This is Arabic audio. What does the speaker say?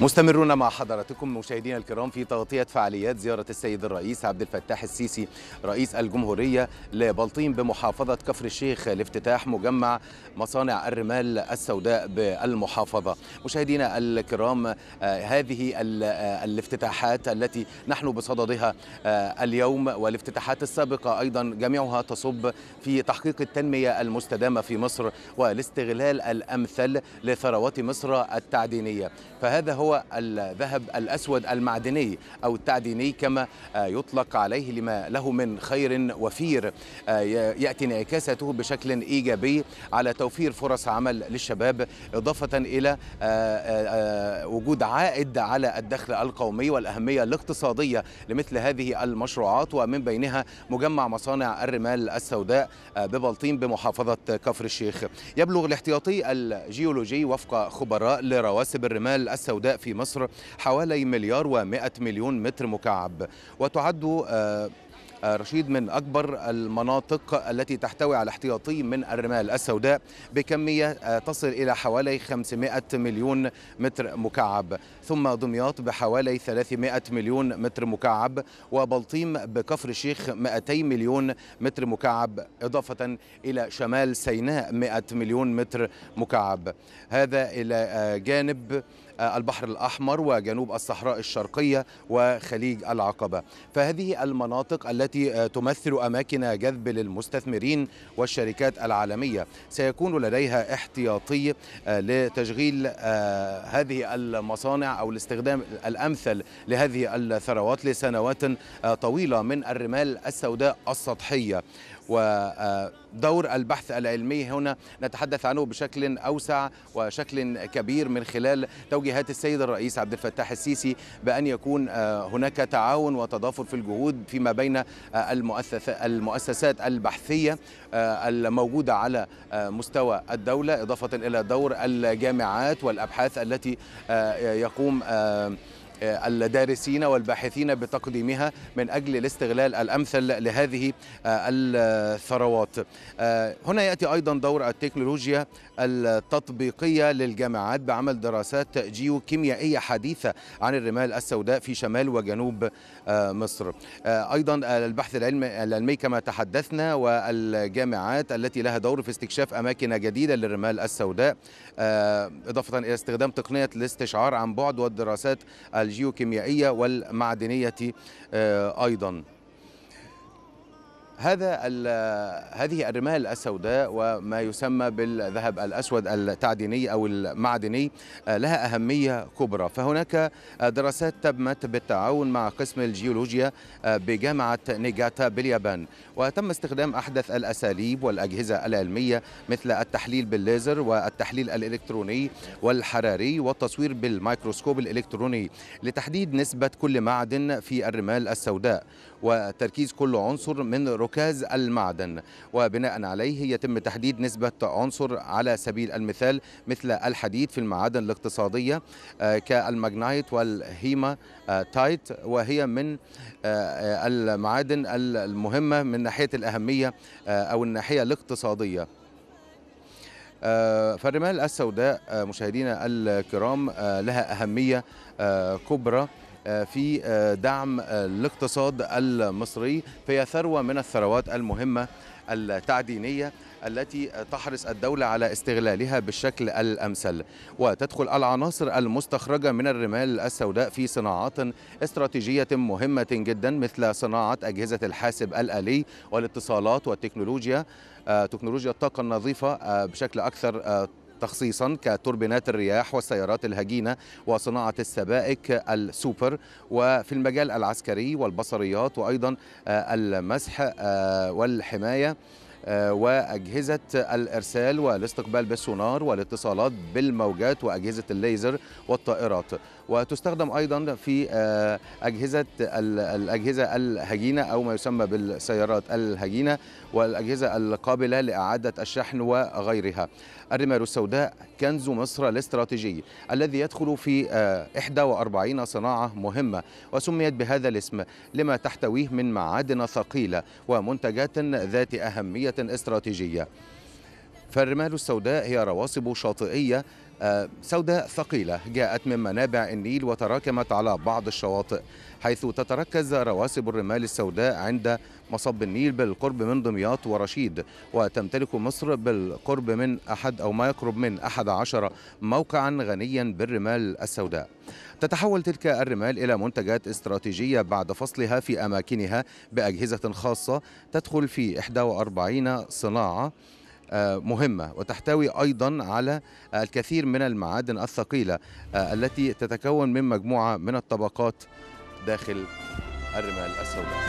مستمرون مع حضراتكم مشاهدينا الكرام في تغطية فعاليات زيارة السيد الرئيس عبد الفتاح السيسي رئيس الجمهورية لبلطيم بمحافظة كفر الشيخ لافتتاح مجمع مصانع الرمال السوداء بالمحافظة مشاهدينا الكرام آه، هذه آه، الافتتاحات التي نحن بصددها آه، اليوم والافتتاحات السابقة أيضا جميعها تصب في تحقيق التنمية المستدامة في مصر والاستغلال الأمثل لثروات مصر التعدينية فهذا هو هو الذهب الأسود المعدني أو التعديني كما آه، يطلق عليه لما له من خير وفير آه، يأتي انعكاساته بشكل إيجابي على توفير فرص عمل للشباب إضافة إلى آه، وجود عائد على الدخل القومي والأهمية الاقتصادية لمثل هذه المشروعات ومن بينها مجمع مصانع الرمال السوداء ببلطيم بمحافظة كفر الشيخ يبلغ الاحتياطي الجيولوجي وفق خبراء لرواسب الرمال السوداء في مصر حوالي مليار و100 مليون متر مكعب وتعد آه، آه، رشيد من أكبر المناطق التي تحتوي على احتياطي من الرمال السوداء بكمية آه، تصل إلى حوالي 500 مليون متر مكعب ثم دمياط بحوالي 300 مليون متر مكعب وبلطيم بكفر الشيخ 200 مليون متر مكعب إضافة إلى شمال سيناء 100 مليون متر مكعب هذا إلى جانب البحر الأحمر وجنوب الصحراء الشرقية وخليج العقبة فهذه المناطق التي آه، تمثل أماكن جذب للمستثمرين والشركات العالمية سيكون لديها احتياطي آه، لتشغيل آه، هذه المصانع أو الاستخدام الأمثل لهذه الثروات لسنوات طويلة من الرمال السوداء السطحية ودور البحث العلمي هنا نتحدث عنه بشكل أوسع وشكل كبير من خلال توجيهات السيد الرئيس عبد الفتاح السيسي بأن يكون آه، هناك تعاون وتضافر في الجهود فيما بين آه، المؤسسات البحثية آه، الموجودة على مستوى الدولة إضافة إلى دور الجامعات والأبحاث التي يقوم الدارسين آه، والباحثين بتقديمها من أجل الاستغلال الأمثل لهذه آه، الثروات آه، هنا يأتي أيضا دور التكنولوجيا التطبيقية للجامعات بعمل دراسات جيوكيميائية حديثة عن الرمال السوداء في شمال وجنوب مصر أيضا البحث العلمي كما تحدثنا والجامعات التي لها دور في استكشاف أماكن جديدة للرمال السوداء إضافة إلى استخدام تقنية الاستشعار عن بعد والدراسات الجيوكيميائية والمعدنية آه، أيضاً هذا هذه الرمال السوداء وما يسمى بالذهب الاسود التعديني او المعدني آه، لها اهميه كبرى فهناك آه، دراسات تمت بالتعاون مع قسم الجيولوجيا آه، بجامعه نيجاتا باليابان وتم استخدام احدث الاساليب والاجهزه العلميه مثل التحليل بالليزر والتحليل الالكتروني والحراري والتصوير بالميكروسكوب الالكتروني لتحديد نسبه كل معدن في الرمال السوداء وتركيز كل عنصر من ركاز المعدن وبناء عليه يتم تحديد نسبة عنصر على سبيل المثال مثل الحديد في المعادن الاقتصادية آه، كالماجنايت والهيما تايت وهي من آه، آه، المعادن المهمة من ناحية الأهمية أو الناحية الاقتصادية فالرمال السوداء مشاهدينا الكرام لها أهمية كبرى آه، في آه، دعم آه، الاقتصاد المصري فهي ثروة من الثروات المهمة التعدينية التي تحرص الدولة على استغلالها بالشكل الأمثل وتدخل العناصر المستخرجة من الرمال السوداء في صناعات استراتيجية مهمة جدا مثل صناعة أجهزة الحاسب الآلي والاتصالات والتكنولوجيا تكنولوجيا الطاقة النظيفة بشكل أكثر تخصيصا كتوربينات الرياح والسيارات الهجينة وصناعة السبائك السوبر وفي المجال العسكري والبصريات وأيضا آه، المسح آه، والحماية آه، واجهزه الارسال والاستقبال بالسونار والاتصالات بالموجات واجهزه الليزر والطائرات وتستخدم ايضا في آه، اجهزه الاجهزه الهجينه او ما يسمى بالسيارات الهجينه والاجهزه القابله لاعاده الشحن وغيرها. الرمال السوداء كنز مصر الاستراتيجي الذي يدخل في 41 آه، صناعه مهمه وسميت بهذا الاسم لما تحتويه من معادن ثقيله ومنتجات ذات اهميه استراتيجيه. فالرمال السوداء هي رواسب شاطئيه سوداء ثقيلة جاءت من منابع النيل وتراكمت على بعض الشواطئ حيث تتركز رواسب الرمال السوداء عند مصب النيل بالقرب من دمياط ورشيد وتمتلك مصر بالقرب من أحد أو ما يقرب من أحد عشر موقعا غنيا بالرمال السوداء تتحول تلك الرمال إلى منتجات استراتيجية بعد فصلها في أماكنها بأجهزة خاصة تدخل في 41 صناعة آه، مهمة وتحتوي أيضا على آه، الكثير من المعادن الثقيلة آه، التي تتكون من مجموعة من الطبقات داخل الرمال السوداء